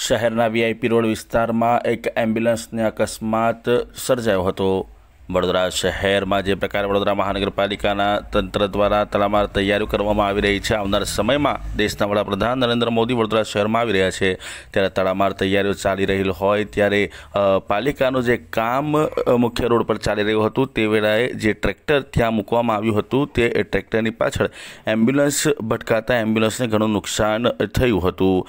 શહેરના VIP road વિસ્તારમાં એક એમ્બ્યુલન્સને અકસ્માત સર્જાયો હતો વડોદરા શહેરમાં જે પ્રકારે વડોદરા મહાનગરપાલિકાના તંત્ર દ્વારા તલામાર તૈયારીઓ કરવામાં આવી રહી છે આવનાર સમયમાં દેશના વડાપ્રધાન નરેન્દ્ર મોદી વડોદરા શહેરમાં આવી રહ્યા છે ત્યારે તડામાર તૈયારીઓ ચાલી રહેલી હોય ત્યારે પાલિકાનું જે કામ મુખ્ય રોડ પર ચાલી રહ્યું હતું તે વેળાએ જે ટ્રેક્ટર ત્યાં મૂકવામાં આવ્યું હતું તે ટ્રેક્ટરની પાછળ એમ્બ્યુલન્સ ભટકાતા એમ્બ્યુલન્સને ઘણું નુકસાન થયું હતું